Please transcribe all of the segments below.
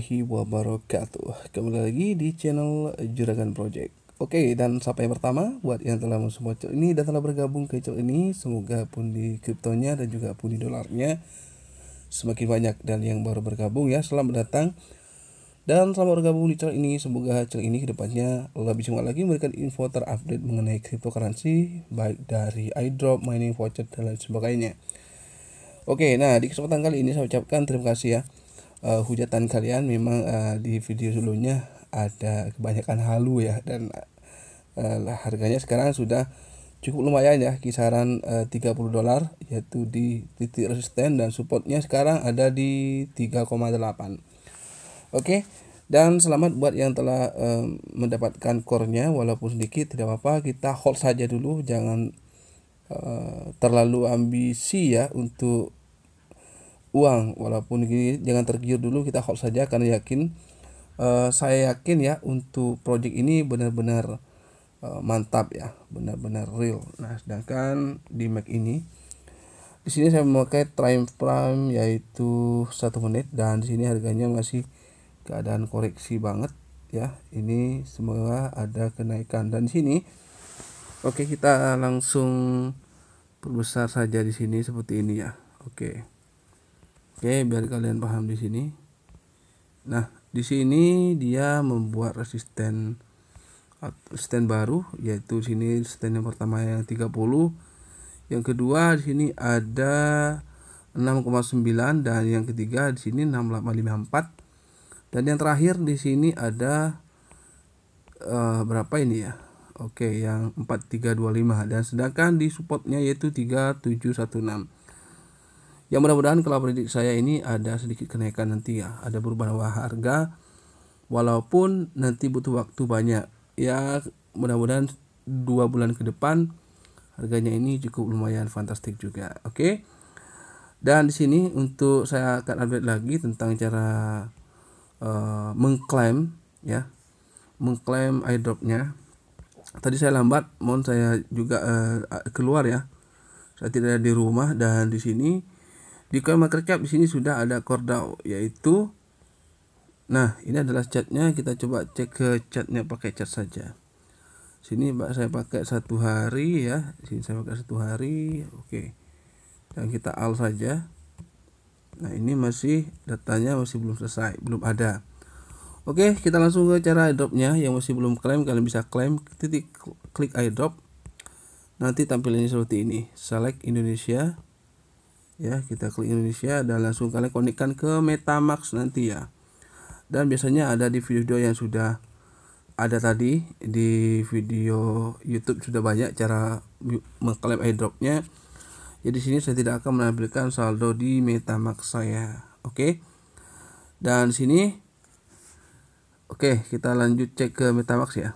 warahmatullahi wabarakatuh Kembali lagi di channel Juragan Project Oke dan sampai pertama buat yang telah mensupport channel ini dan telah bergabung ke channel ini Semoga pun di kriptonya dan juga pun di dolarnya Semakin banyak dan yang baru bergabung ya selamat datang Dan selamat bergabung di channel ini Semoga channel ini kedepannya lebih semangat lagi memberikan info terupdate mengenai cryptocurrency Baik dari iDrop, mining voucher dan lain sebagainya Oke, nah di kesempatan kali ini saya ucapkan terima kasih ya uh, hujatan kalian memang uh, di video sebelumnya ada kebanyakan halu ya dan uh, harganya sekarang sudah cukup lumayan ya kisaran uh, 30 dolar yaitu di titik resisten dan supportnya sekarang ada di 3,8 oke okay? dan selamat buat yang telah um, mendapatkan core walaupun sedikit tidak apa-apa kita hold saja dulu jangan uh, terlalu ambisi ya untuk uang walaupun gini jangan tergiur dulu kita hold saja karena yakin uh, saya yakin ya untuk project ini benar-benar uh, mantap ya benar-benar real nah sedangkan di Mac ini di sini saya memakai Triumph Prime yaitu satu menit dan di sini harganya masih keadaan koreksi banget ya ini semoga ada kenaikan dan di sini oke kita langsung perbesar saja di sini seperti ini ya oke okay. Oke, biar kalian paham di sini. Nah, di sini dia membuat resisten resisten baru yaitu sini resisten yang pertama yang 30. Yang kedua di sini ada 6,9 dan yang ketiga di sini 6854. Dan yang terakhir di sini ada uh, berapa ini ya? Oke, yang 4325 dan sedangkan di supportnya yaitu 3716. Ya mudah-mudahan kalau prediksi saya ini ada sedikit kenaikan nanti ya, ada perubahan harga walaupun nanti butuh waktu banyak. Ya mudah-mudahan dua bulan ke depan harganya ini cukup lumayan fantastik juga. Oke. Okay? Dan di sini untuk saya akan update lagi tentang cara uh, mengklaim ya, mengklaim airdropnya. Tadi saya lambat, mohon saya juga uh, keluar ya. Saya tidak ada di rumah dan di sini di cap di sini sudah ada CoreDAO yaitu Nah, ini adalah catnya. Kita coba cek ke catnya pakai cat saja. Sini mbak saya pakai satu hari ya. Sini saya pakai satu hari. Oke. Dan kita al saja. Nah, ini masih datanya masih belum selesai, belum ada. Oke, kita langsung ke cara airdropnya. Yang masih belum klaim kalian bisa klaim titik klik airdrop. Nanti tampilannya seperti ini. Select Indonesia ya kita klik Indonesia dan langsung kalian konekkan ke MetaMax nanti ya dan biasanya ada di video-video yang sudah ada tadi di video YouTube sudah banyak cara mengklaim airdropnya jadi ya, sini saya tidak akan menampilkan saldo di MetaMax saya oke okay? dan sini oke kita lanjut cek ke MetaMax ya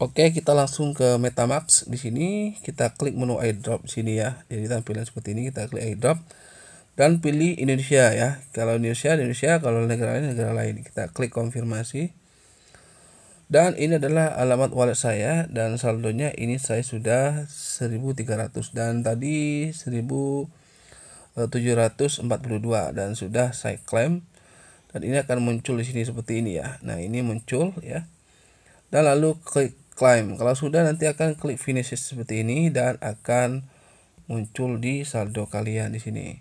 Oke, kita langsung ke MetaMask di sini. Kita klik menu airdrop di sini ya. Jadi tampilan seperti ini kita klik airdrop dan pilih Indonesia ya. Kalau Indonesia, Indonesia, kalau negara lain, negara lain. Kita klik konfirmasi. Dan ini adalah alamat wallet saya dan saldonya ini saya sudah 1300 dan tadi 1742 dan sudah saya klaim dan ini akan muncul di sini seperti ini ya. Nah, ini muncul ya. Dan lalu klik climb kalau sudah nanti akan klik finish seperti ini dan akan muncul di saldo kalian di sini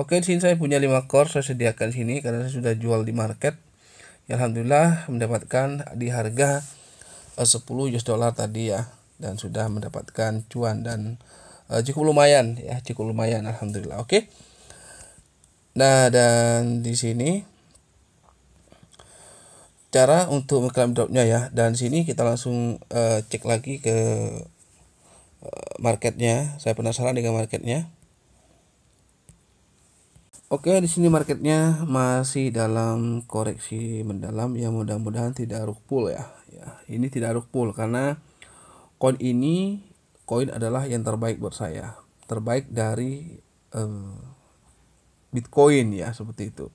oke di sini saya punya 5 core saya sediakan di sini karena saya sudah jual di market ya alhamdulillah mendapatkan di harga 10 eh, US dollar tadi ya dan sudah mendapatkan cuan dan uh, cukup lumayan ya cukup lumayan alhamdulillah oke nah dan di sini cara untuk mengklaim dropnya ya dan sini kita langsung uh, cek lagi ke eh, marketnya saya penasaran dengan marketnya Oke, di sini marketnya masih dalam koreksi mendalam ya mudah-mudahan tidak rukpul ya. Ya, ini tidak rukpul karena coin ini koin adalah yang terbaik buat saya. Terbaik dari uh, Bitcoin ya seperti itu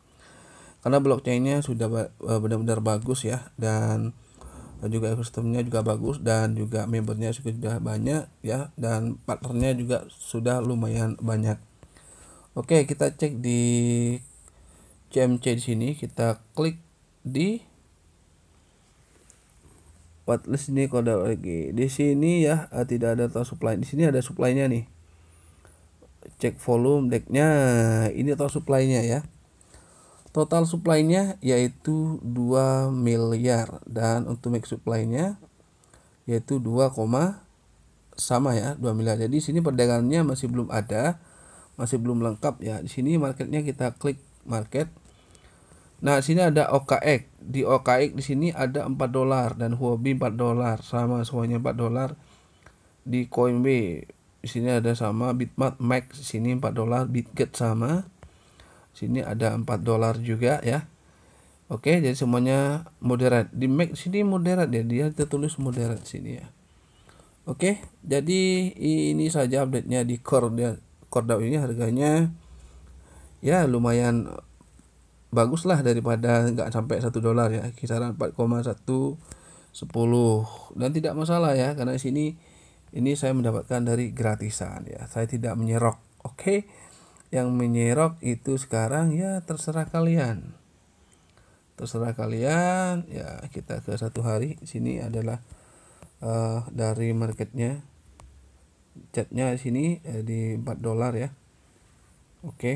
karena block sudah eh, benar-benar bagus ya dan juga ekosistemnya juga bagus dan juga membernya sudah banyak ya dan partnernya juga sudah lumayan banyak oke kita cek di CMC di sini kita klik di list ini kode lagi di sini ya eh, tidak ada tau supply di sini ada supply-nya nih cek volume decknya ini tau supply-nya ya total supply-nya yaitu 2 miliar dan untuk make supply-nya yaitu 2, sama ya 2 miliar jadi di sini perdagangannya masih belum ada masih belum lengkap ya di sini marketnya kita klik market Nah, sini ada OKX. Di OKX di sini ada 4 dolar dan Huobi 4 dolar, sama semuanya 4 dolar. Di Coinbase di sini ada sama Bitmart Max di sini 4 dolar, Bitget sama. Sini ada 4 dolar juga ya. Oke, jadi semuanya moderat. Di Mac sini moderat ya, dia tertulis moderat sini ya. Oke, jadi ini saja update-nya di Corda. Corda ini harganya ya lumayan bagus lah daripada nggak sampai satu dolar ya kisaran 4,1 10 dan tidak masalah ya karena sini ini saya mendapatkan dari gratisan ya saya tidak menyerok oke okay? yang menyerok itu sekarang ya terserah kalian terserah kalian ya kita ke satu hari sini adalah uh, dari marketnya catnya sini eh, di 4 dolar ya oke okay.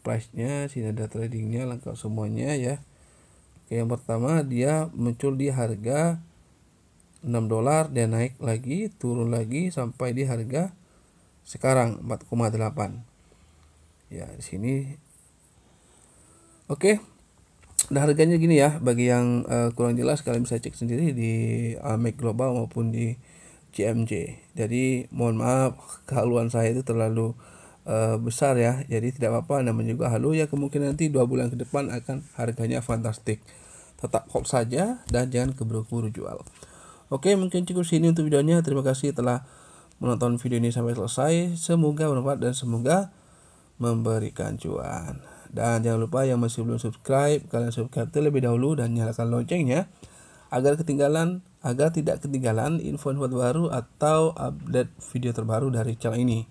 price nya sini ada tradingnya lengkap semuanya ya oke yang pertama dia muncul di harga 6 dolar dia naik lagi turun lagi sampai di harga sekarang delapan ya di sini oke okay. nah harganya gini ya bagi yang uh, kurang jelas kalian bisa cek sendiri di Amek Global maupun di CMJ jadi mohon maaf kehaluan saya itu terlalu uh, besar ya jadi tidak apa-apa namanya juga halu ya kemungkinan nanti dua bulan ke depan akan harganya fantastik tetap hold saja dan jangan keburu-buru jual Oke, mungkin cukup sini untuk videonya. Terima kasih telah menonton video ini sampai selesai. Semoga bermanfaat dan semoga memberikan cuan. Dan jangan lupa yang masih belum subscribe, kalian subscribe terlebih dahulu dan nyalakan loncengnya agar ketinggalan agar tidak ketinggalan info-info baru atau update video terbaru dari channel ini.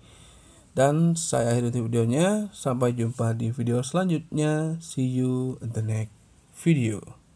Dan saya akhiri videonya. Sampai jumpa di video selanjutnya. See you in the next video.